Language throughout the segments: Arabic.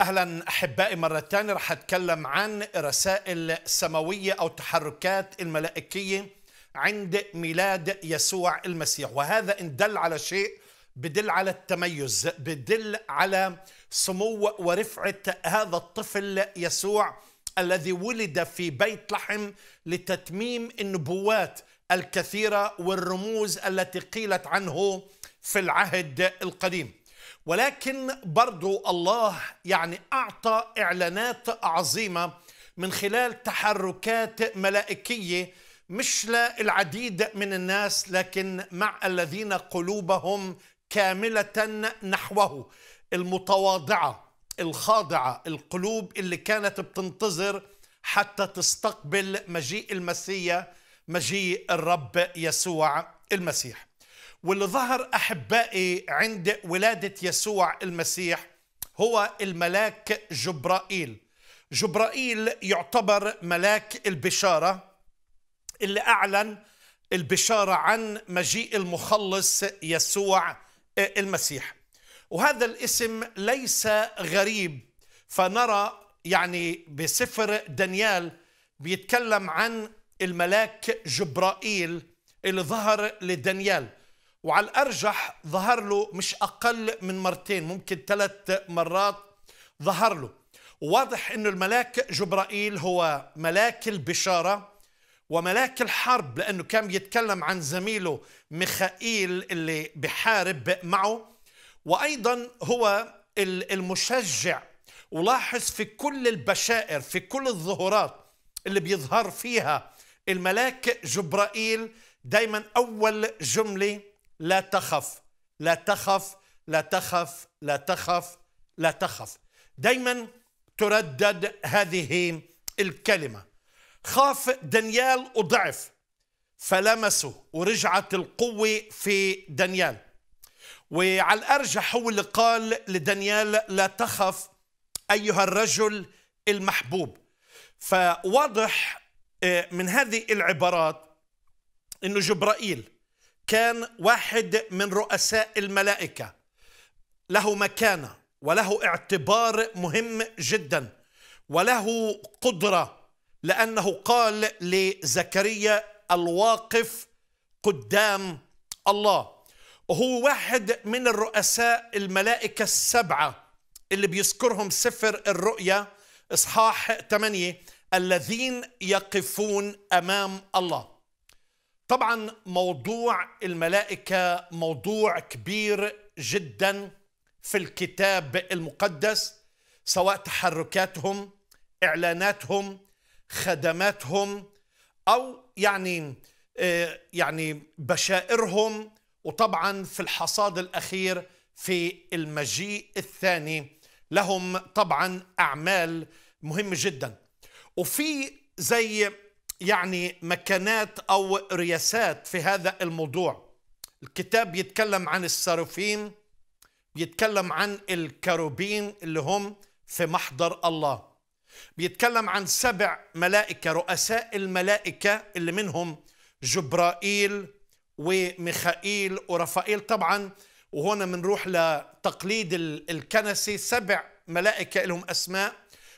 اهلا احبائي مره ثانيه رح اتكلم عن رسائل سماويه او تحركات الملائكيه عند ميلاد يسوع المسيح وهذا ان دل على شيء بدل على التميز بدل على سمو ورفعه هذا الطفل يسوع الذي ولد في بيت لحم لتتميم النبوات الكثيره والرموز التي قيلت عنه في العهد القديم ولكن برضو الله يعني أعطى إعلانات عظيمة من خلال تحركات ملائكية مش للعديد من الناس لكن مع الذين قلوبهم كاملة نحوه المتواضعة الخاضعة القلوب اللي كانت بتنتظر حتى تستقبل مجيء المسيح مجيء الرب يسوع المسيح واللي ظهر أحبائي عند ولادة يسوع المسيح هو الملاك جبرائيل جبرائيل يعتبر ملاك البشارة اللي أعلن البشارة عن مجيء المخلص يسوع آه، المسيح وهذا الاسم ليس غريب فنرى يعني بسفر دانيال بيتكلم عن الملاك جبرائيل اللي ظهر لدانيال وعلى الأرجح ظهر له مش أقل من مرتين ممكن ثلاث مرات ظهر له واضح أنه الملاك جبرائيل هو ملاك البشارة وملاك الحرب لأنه كان يتكلم عن زميله ميخائيل اللي بحارب معه وأيضا هو المشجع ولاحظ في كل البشائر في كل الظهورات اللي بيظهر فيها الملاك جبرائيل دايما أول جملة لا تخف لا تخف لا تخف لا تخف لا تخف دايما تردد هذه الكلمة خاف دانيال وضعف فلمسه ورجعت القوة في دانيال وعلى الأرجح هو اللي قال لدانيال لا تخف أيها الرجل المحبوب فواضح آه، من هذه العبارات أنه جبرائيل كان واحد من رؤساء الملائكة له مكانة وله اعتبار مهم جدا وله قدرة لأنه قال لزكريا الواقف قدام الله وهو واحد من الرؤساء الملائكة السبعة اللي بيذكرهم سفر الرؤيا إصحاح 8 الذين يقفون أمام الله طبعا موضوع الملائكه موضوع كبير جدا في الكتاب المقدس سواء تحركاتهم اعلاناتهم خدماتهم او يعني آه، يعني بشائرهم وطبعا في الحصاد الاخير في المجيء الثاني لهم طبعا اعمال مهمه جدا وفي زي يعني مكانات أو رياسات في هذا الموضوع الكتاب يتكلم عن السرافيم بيتكلم عن الكروبين اللي هم في محضر الله بيتكلم عن سبع ملائكة رؤساء الملائكة اللي منهم جبرائيل وميخائيل ورفائيل طبعا وهنا بنروح لتقليد الكنسي سبع ملائكة لهم أسماء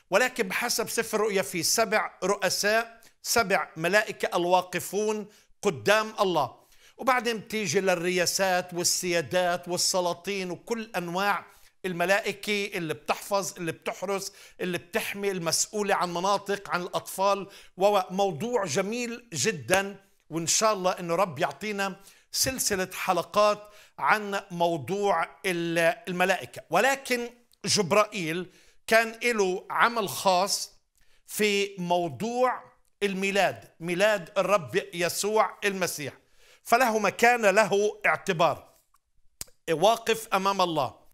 ولكن بحسب سفر رؤيا في سبع رؤساء سبع ملائكة الواقفون قدام الله وبعدين بتيجي للرياسات والسيادات والسلاطين وكل أنواع الملائكة اللي بتحفظ اللي بتحرس اللي بتحمي المسؤولة عن مناطق عن الأطفال وموضوع جميل جدا وإن شاء الله أنه رب يعطينا سلسلة حلقات عن موضوع الملائكة ولكن جبرائيل كان له عمل خاص في موضوع الميلاد ميلاد الرب يسوع المسيح فله مكان له اعتبار واقف امام الله